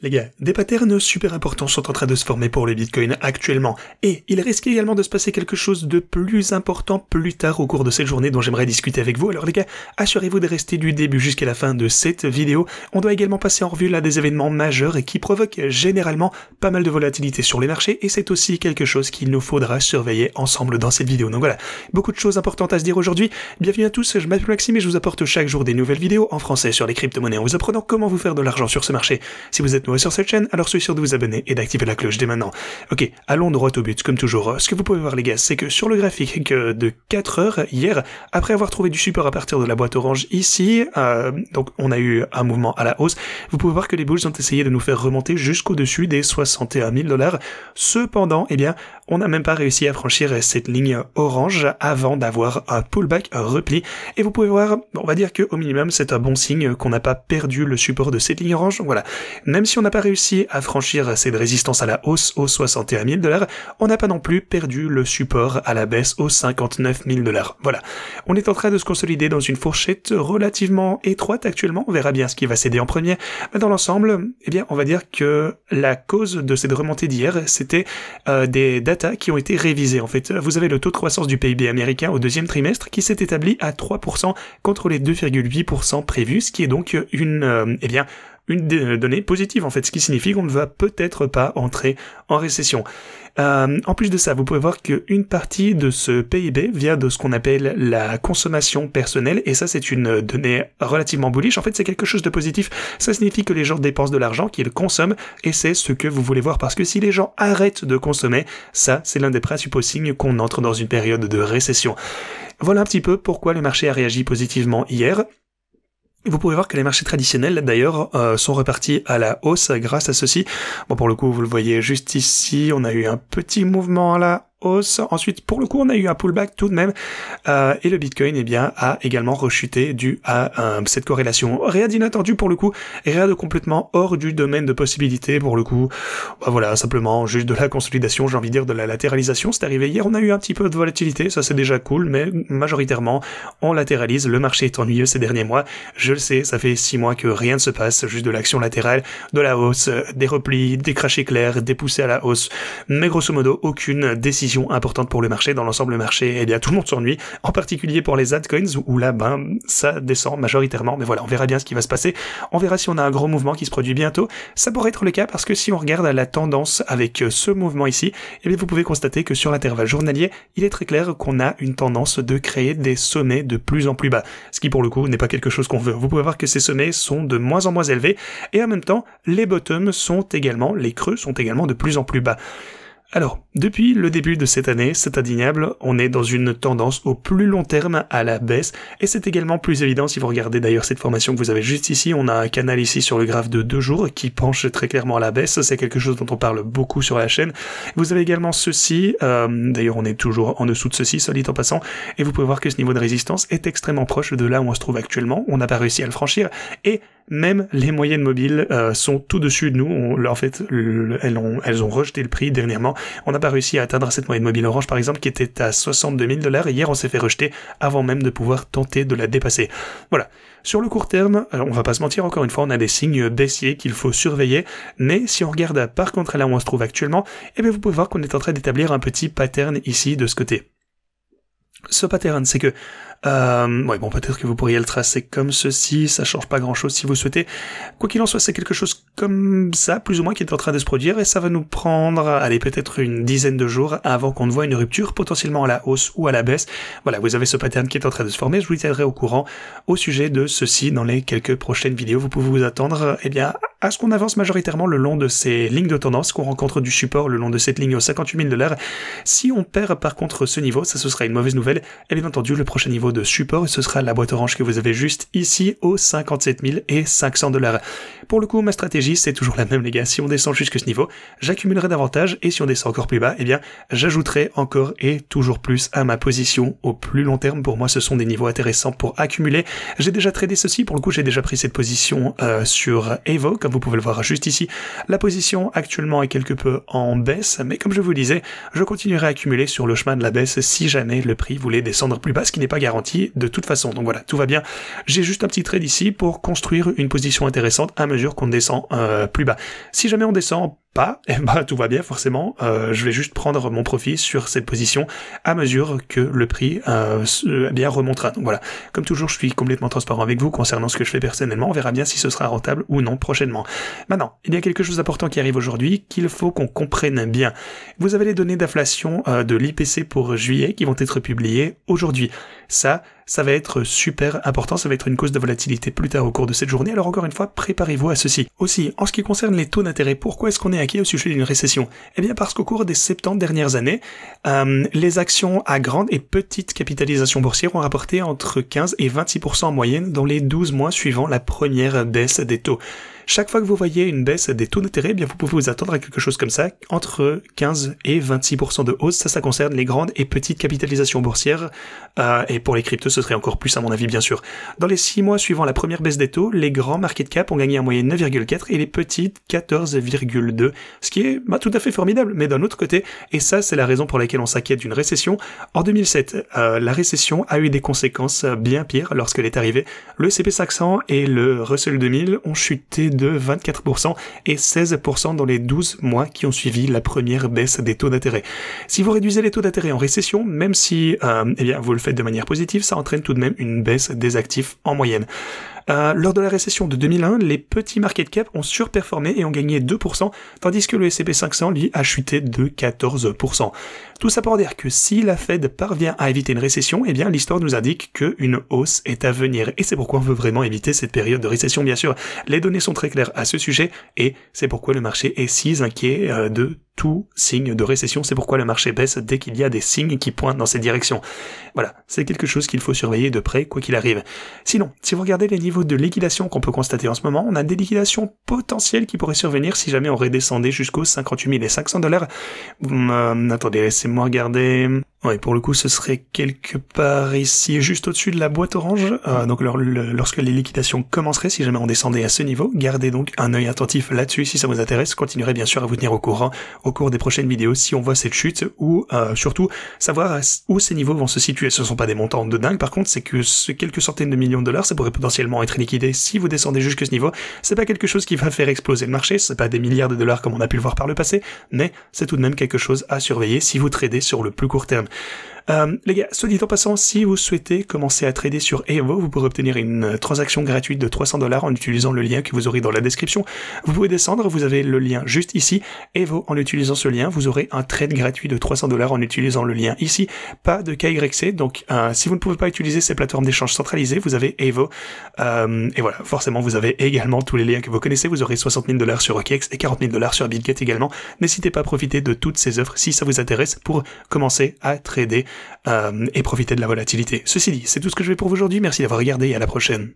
Les gars, des patterns super importants sont en train de se former pour le Bitcoin actuellement, et il risque également de se passer quelque chose de plus important plus tard au cours de cette journée dont j'aimerais discuter avec vous. Alors les gars, assurez-vous de rester du début jusqu'à la fin de cette vidéo. On doit également passer en revue là des événements majeurs et qui provoquent généralement pas mal de volatilité sur les marchés, et c'est aussi quelque chose qu'il nous faudra surveiller ensemble dans cette vidéo. Donc voilà, beaucoup de choses importantes à se dire aujourd'hui. Bienvenue à tous, je m'appelle Maxime et je vous apporte chaque jour des nouvelles vidéos en français sur les crypto-monnaies en vous apprenant comment vous faire de l'argent sur ce marché. Si vous êtes sur cette chaîne, alors soyez sûr de vous abonner et d'activer la cloche dès maintenant. Ok, allons droit au but, comme toujours. Ce que vous pouvez voir les gars, c'est que sur le graphique de 4 heures hier, après avoir trouvé du support à partir de la boîte orange ici, euh, donc on a eu un mouvement à la hausse, vous pouvez voir que les bulls ont essayé de nous faire remonter jusqu'au-dessus des 61 000 dollars. Cependant, eh bien, on n'a même pas réussi à franchir cette ligne orange avant d'avoir un pullback, repli. Et vous pouvez voir, on va dire que au minimum, c'est un bon signe qu'on n'a pas perdu le support de cette ligne orange. Voilà. Même si on n'a pas réussi à franchir cette résistance à la hausse aux 61 000 dollars, on n'a pas non plus perdu le support à la baisse aux 59 000 dollars. Voilà. On est en train de se consolider dans une fourchette relativement étroite actuellement. On verra bien ce qui va céder en premier. Mais dans l'ensemble, eh bien, on va dire que la cause de cette remontée d'hier, c'était euh, des dates qui ont été révisées. En fait, vous avez le taux de croissance du PIB américain au deuxième trimestre qui s'est établi à 3% contre les 2,8% prévus, ce qui est donc une, euh, eh bien, une euh, donnée positive en fait, ce qui signifie qu'on ne va peut-être pas entrer en récession. Euh, en plus de ça, vous pouvez voir qu'une partie de ce PIB vient de ce qu'on appelle la consommation personnelle, et ça c'est une euh, donnée relativement bullish, en fait c'est quelque chose de positif, ça signifie que les gens dépensent de l'argent, qu'ils consomment, et c'est ce que vous voulez voir, parce que si les gens arrêtent de consommer, ça c'est l'un des principaux signes qu'on entre dans une période de récession. Voilà un petit peu pourquoi le marché a réagi positivement hier. Vous pouvez voir que les marchés traditionnels, d'ailleurs, euh, sont repartis à la hausse grâce à ceci. Bon, pour le coup, vous le voyez juste ici, on a eu un petit mouvement là hausse. Ensuite, pour le coup, on a eu un pullback tout de même. Euh, et le Bitcoin, eh bien, a également rechuté dû à euh, cette corrélation. Rien d'inattendu pour le coup, rien de complètement hors du domaine de possibilité pour le coup. Bah, voilà, simplement juste de la consolidation, j'ai envie de dire de la latéralisation. C'est arrivé hier, on a eu un petit peu de volatilité, ça c'est déjà cool, mais majoritairement, on latéralise. Le marché est ennuyeux ces derniers mois. Je le sais, ça fait six mois que rien ne se passe, juste de l'action latérale, de la hausse, des replis, des crachés clairs, des poussées à la hausse, mais grosso modo, aucune décision importante pour le marché, dans l'ensemble le marché, et eh bien tout le monde s'ennuie, en particulier pour les altcoins où là ben ça descend majoritairement, mais voilà, on verra bien ce qui va se passer, on verra si on a un gros mouvement qui se produit bientôt, ça pourrait être le cas parce que si on regarde la tendance avec euh, ce mouvement ici, et eh bien vous pouvez constater que sur l'intervalle journalier, il est très clair qu'on a une tendance de créer des sommets de plus en plus bas, ce qui pour le coup n'est pas quelque chose qu'on veut. Vous pouvez voir que ces sommets sont de moins en moins élevés et en même temps les bottoms sont également, les creux sont également de plus en plus bas. Alors, depuis le début de cette année, c'est indéniable, on est dans une tendance au plus long terme à la baisse, et c'est également plus évident si vous regardez d'ailleurs cette formation que vous avez juste ici, on a un canal ici sur le graphe de deux jours qui penche très clairement à la baisse, c'est quelque chose dont on parle beaucoup sur la chaîne. Vous avez également ceci, euh, d'ailleurs on est toujours en dessous de ceci, solide en passant, et vous pouvez voir que ce niveau de résistance est extrêmement proche de là où on se trouve actuellement, on n'a pas réussi à le franchir, et même les moyennes mobiles euh, sont tout dessus de nous. en fait, elles, ont, rejeté le prix dernièrement. On n'a pas réussi à atteindre cette moyenne mobile orange, par exemple, qui était à 62 000 dollars. Hier, on s'est fait rejeter avant même de pouvoir tenter de la dépasser. Voilà. Sur le court terme, euh, on va pas se mentir, encore une fois, on a des signes baissiers qu'il faut surveiller, mais si on regarde par contre là où on se trouve actuellement, eh bien vous pouvez voir qu'on est en train d'établir un petit pattern ici de ce côté ce pattern, c'est que euh, ouais, bon, peut-être que vous pourriez le tracer comme ceci, ça change pas grand-chose si vous souhaitez. Quoi qu'il en soit, c'est quelque chose comme ça, plus ou moins, qui est en train de se produire, et ça va nous prendre, allez, peut-être une dizaine de jours avant qu'on ne voit une rupture, potentiellement à la hausse ou à la baisse. Voilà, vous avez ce pattern qui est en train de se former, je vous tiendrai au courant au sujet de ceci dans les quelques prochaines vidéos. Vous pouvez vous attendre, eh bien, à ce qu'on avance majoritairement le long de ces lignes de tendance, qu'on rencontre du support le long de cette ligne aux 58 000 dollars. Si on perd par contre ce niveau, ça ce sera une mauvaise nouvelle et bien entendu le prochain niveau de support, ce sera la boîte orange que vous avez juste ici aux 57 500 dollars. Pour le coup, ma stratégie, c'est toujours la même, les gars. Si on descend jusque ce niveau, j'accumulerai davantage, et si on descend encore plus bas, eh bien, j'ajouterai encore et toujours plus à ma position au plus long terme. Pour moi, ce sont des niveaux intéressants pour accumuler. J'ai déjà tradé ceci, pour le coup, j'ai déjà pris cette position euh, sur Evo, comme vous pouvez le voir juste ici. La position actuellement est quelque peu en baisse, mais comme je vous disais, je continuerai à accumuler sur le chemin de la baisse si jamais le prix voulait descendre plus bas, ce qui n'est pas garanti de toute façon. Donc voilà, tout va bien. J'ai juste un petit trade ici pour construire une position intéressante à mesure qu'on descend euh, plus bas. Si jamais on descend pas, et eh bah ben, tout va bien forcément. Euh, je vais juste prendre mon profit sur cette position à mesure que le prix euh, bien remontera. Donc voilà. Comme toujours, je suis complètement transparent avec vous concernant ce que je fais personnellement. On verra bien si ce sera rentable ou non prochainement. Maintenant, il y a quelque chose d'important qui arrive aujourd'hui qu'il faut qu'on comprenne bien. Vous avez les données d'inflation de l'IPC pour juillet qui vont être publiées aujourd'hui. Ça, ça va être super important, ça va être une cause de volatilité plus tard au cours de cette journée, alors encore une fois, préparez-vous à ceci. Aussi, en ce qui concerne les taux d'intérêt, pourquoi est-ce qu'on est acquis au sujet d'une récession Eh bien parce qu'au cours des 70 dernières années, euh, les actions à grande et petite capitalisation boursière ont rapporté entre 15 et 26% en moyenne dans les 12 mois suivant la première baisse des taux. Chaque fois que vous voyez une baisse des taux d'intérêt, eh bien vous pouvez vous attendre à quelque chose comme ça, entre 15 et 26% de hausse. Ça, ça concerne les grandes et petites capitalisations boursières. Euh, et pour les cryptos, ce serait encore plus à mon avis, bien sûr. Dans les six mois suivant la première baisse des taux, les grands market cap ont gagné en moyenne 9,4 et les petites 14,2. Ce qui est bah, tout à fait formidable, mais d'un autre côté, et ça c'est la raison pour laquelle on s'inquiète d'une récession, en 2007, euh, la récession a eu des conséquences bien pires lorsqu'elle est arrivée. Le CP500 et le Russell 2000 ont chuté de 24% et 16% dans les 12 mois qui ont suivi la première baisse des taux d'intérêt. Si vous réduisez les taux d'intérêt en récession, même si euh, eh bien, vous le faites de manière positive, ça entraîne tout de même une baisse des actifs en moyenne. Euh, lors de la récession de 2001, les petits market cap ont surperformé et ont gagné 2%, tandis que le S&P 500, lui, a chuté de 14%. Tout ça pour dire que si la Fed parvient à éviter une récession, eh bien, l'histoire nous indique qu'une hausse est à venir. Et c'est pourquoi on veut vraiment éviter cette période de récession, bien sûr. Les données sont très clair à ce sujet et c'est pourquoi le marché est si inquiet euh, de tout signe de récession. C'est pourquoi le marché baisse dès qu'il y a des signes qui pointent dans cette direction. Voilà, c'est quelque chose qu'il faut surveiller de près, quoi qu'il arrive. Sinon, si vous regardez les niveaux de liquidation qu'on peut constater en ce moment, on a des liquidations potentielles qui pourraient survenir si jamais on redescendait jusqu'aux 58 500 dollars. Hum, euh, attendez, laissez-moi regarder. Ouais, pour le coup, ce serait quelque part ici, juste au-dessus de la boîte orange. Euh, donc, lorsque les liquidations commenceraient, si jamais on descendait à ce niveau, gardez donc un œil attentif là-dessus si ça vous intéresse. Continuerez bien sûr à vous tenir au courant au cours des prochaines vidéos si on voit cette chute ou euh, surtout savoir où ces niveaux vont se situer. Ce ne sont pas des montants de dingue par contre, c'est que ce quelques centaines de millions de dollars, ça pourrait potentiellement être liquidé si vous descendez jusque ce niveau. C'est pas quelque chose qui va faire exploser le marché, c'est pas des milliards de dollars comme on a pu le voir par le passé, mais c'est tout de même quelque chose à surveiller si vous tradez sur le plus court terme. Euh, les gars, ce dit en passant, si vous souhaitez commencer à trader sur Evo, vous pourrez obtenir une transaction gratuite de 300 dollars en utilisant le lien que vous aurez dans la description. Vous pouvez descendre, vous avez le lien juste ici. Evo, en utilisant ce lien, vous aurez un trade gratuit de 300 dollars en utilisant le lien ici. Pas de KYC, donc euh, si vous ne pouvez pas utiliser ces plateformes d'échange centralisées, vous avez Evo. Euh, et voilà, forcément, vous avez également tous les liens que vous connaissez. Vous aurez 60 000 dollars sur OKEx et 40 000 dollars sur BitGet également. N'hésitez pas à profiter de toutes ces offres si ça vous intéresse pour commencer à trader. Euh, et profiter de la volatilité. Ceci dit, c'est tout ce que je vais pour aujourd'hui. Merci d'avoir regardé et à la prochaine.